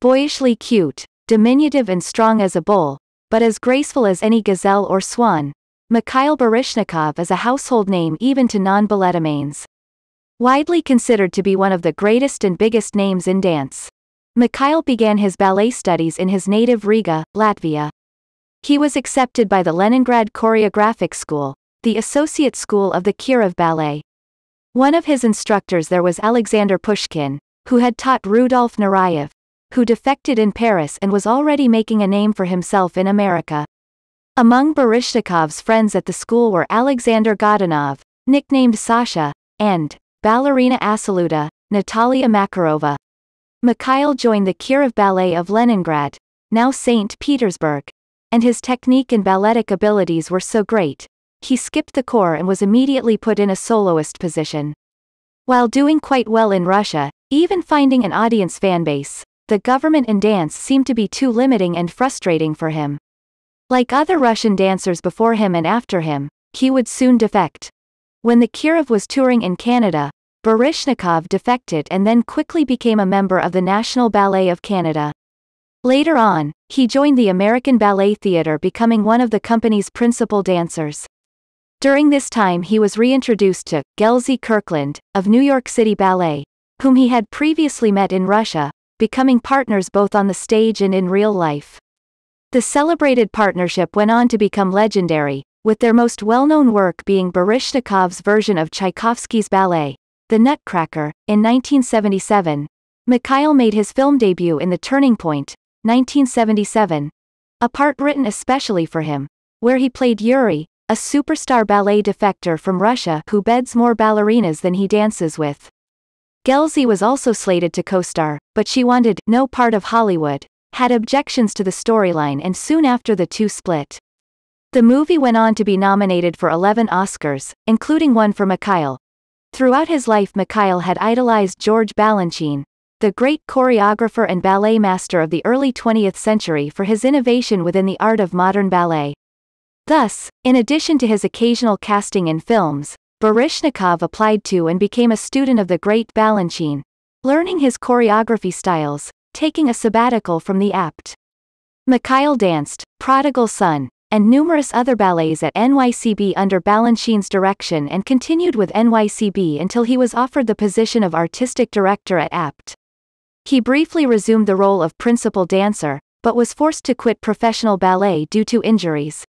boyishly cute, diminutive and strong as a bull, but as graceful as any gazelle or swan. Mikhail Baryshnikov is a household name even to non-balletomanes. Widely considered to be one of the greatest and biggest names in dance. Mikhail began his ballet studies in his native Riga, Latvia. He was accepted by the Leningrad Choreographic School, the associate school of the Kirov Ballet. One of his instructors there was Alexander Pushkin, who had taught Rudolf Narayev, who defected in Paris and was already making a name for himself in America. Among Barishnikov's friends at the school were Alexander Godunov, nicknamed Sasha, and ballerina Asaluta, Natalia Makarova. Mikhail joined the Kirov Ballet of Leningrad, now St. Petersburg, and his technique and balletic abilities were so great, he skipped the corps and was immediately put in a soloist position. While doing quite well in Russia, even finding an audience fanbase, the government and dance seemed to be too limiting and frustrating for him. Like other Russian dancers before him and after him, he would soon defect. When the Kirov was touring in Canada, Barishnikov defected and then quickly became a member of the National Ballet of Canada. Later on, he joined the American Ballet Theatre becoming one of the company's principal dancers. During this time he was reintroduced to Gelsey Kirkland, of New York City Ballet, whom he had previously met in Russia, becoming partners both on the stage and in real life. The celebrated partnership went on to become legendary, with their most well-known work being Barishnikov's version of Tchaikovsky's ballet, The Nutcracker, in 1977. Mikhail made his film debut in The Turning Point, 1977, a part written especially for him, where he played Yuri, a superstar ballet defector from Russia who beds more ballerinas than he dances with. Gelsey was also slated to co-star, but she wanted no part of Hollywood, had objections to the storyline and soon after the two split. The movie went on to be nominated for 11 Oscars, including one for Mikhail. Throughout his life Mikhail had idolized George Balanchine, the great choreographer and ballet master of the early 20th century for his innovation within the art of modern ballet. Thus, in addition to his occasional casting in films, Baryshnikov applied to and became a student of the great Balanchine, learning his choreography styles, taking a sabbatical from the apt. Mikhail danced, Prodigal Son, and numerous other ballets at NYCB under Balanchine's direction and continued with NYCB until he was offered the position of artistic director at apt. He briefly resumed the role of principal dancer, but was forced to quit professional ballet due to injuries.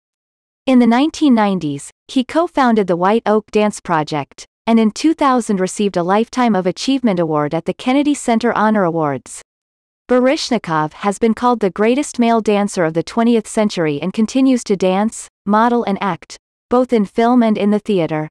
In the 1990s, he co-founded the White Oak Dance Project, and in 2000 received a Lifetime of Achievement Award at the Kennedy Center Honor Awards. Barishnikov has been called the greatest male dancer of the 20th century and continues to dance, model and act, both in film and in the theater.